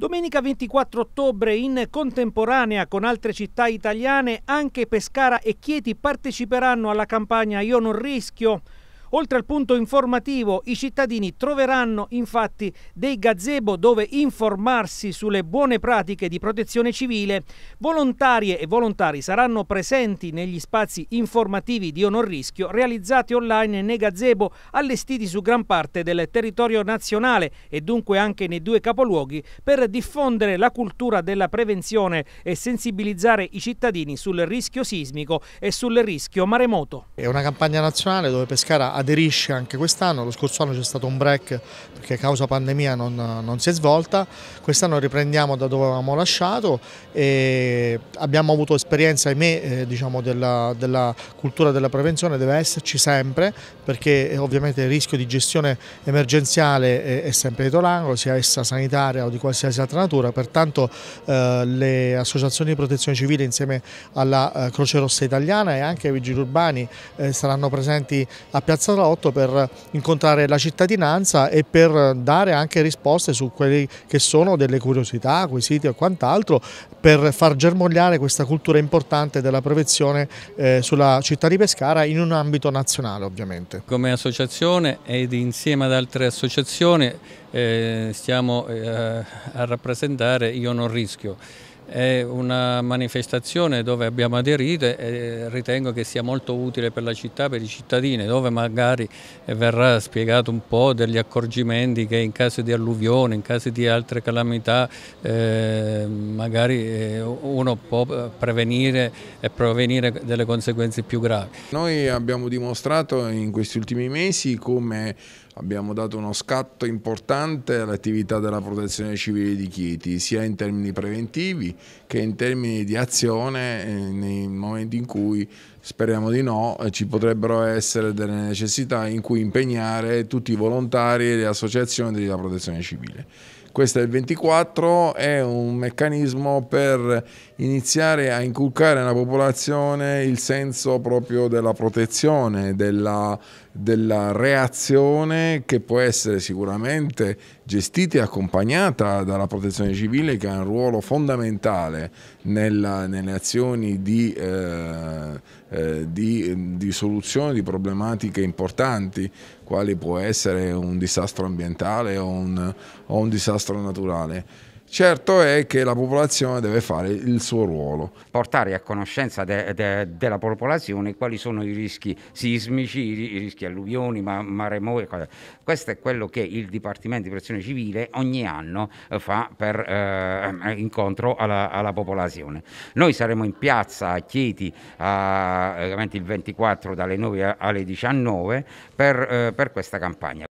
Domenica 24 ottobre, in contemporanea con altre città italiane, anche Pescara e Chieti parteciperanno alla campagna Io non rischio. Oltre al punto informativo, i cittadini troveranno infatti dei gazebo dove informarsi sulle buone pratiche di protezione civile. Volontarie e volontari saranno presenti negli spazi informativi di Onor Rischio realizzati online nei gazebo allestiti su gran parte del territorio nazionale e dunque anche nei due capoluoghi per diffondere la cultura della prevenzione e sensibilizzare i cittadini sul rischio sismico e sul rischio maremoto. È una campagna nazionale dove Pescara ha aderisce anche quest'anno, lo scorso anno c'è stato un break perché causa pandemia non, non si è svolta, quest'anno riprendiamo da dove avevamo lasciato e abbiamo avuto esperienza, ahimè, eh, diciamo della, della, cultura della prevenzione, deve esserci sempre perché eh, ovviamente il rischio di gestione emergenziale è, è sempre dietro l'angolo, sia essa sanitaria o di qualsiasi altra natura, pertanto eh, le associazioni di protezione civile insieme alla eh, Croce Rossa Italiana e anche ai vigili urbani eh, saranno presenti a Piazza Castellotto per incontrare la cittadinanza e per dare anche risposte su quelli che sono delle curiosità, quesiti e quant'altro per far germogliare questa cultura importante della prevenzione eh, sulla città di Pescara in un ambito nazionale ovviamente. Come associazione ed insieme ad altre associazioni eh, stiamo eh, a rappresentare Io non rischio è una manifestazione dove abbiamo aderito e ritengo che sia molto utile per la città, per i cittadini, dove magari verrà spiegato un po' degli accorgimenti che in caso di alluvione, in caso di altre calamità, eh, magari eh, uno può prevenire e prevenire delle conseguenze più gravi. Noi abbiamo dimostrato in questi ultimi mesi come abbiamo dato uno scatto importante all'attività della protezione civile di Chieti, sia in termini preventivi che in termini di azione, eh, nei momenti in cui speriamo di no, eh, ci potrebbero essere delle necessità in cui impegnare tutti i volontari e le associazioni della protezione civile. Questo è il 24, è un meccanismo per iniziare a inculcare nella popolazione il senso proprio della protezione, della della reazione che può essere sicuramente gestita e accompagnata dalla protezione civile che ha un ruolo fondamentale nella, nelle azioni di, eh, eh, di, di soluzione di problematiche importanti quali può essere un disastro ambientale o un, o un disastro naturale. Certo è che la popolazione deve fare il suo ruolo. Portare a conoscenza de, de, della popolazione quali sono i rischi sismici, i rischi alluvioni, ma, maremoti. Questo è quello che il Dipartimento di Protezione Civile ogni anno eh, fa per eh, incontro alla, alla, popolazione. Noi saremo in piazza a Chieti a, il 24 dalle 9 alle 19 per, eh, per questa campagna.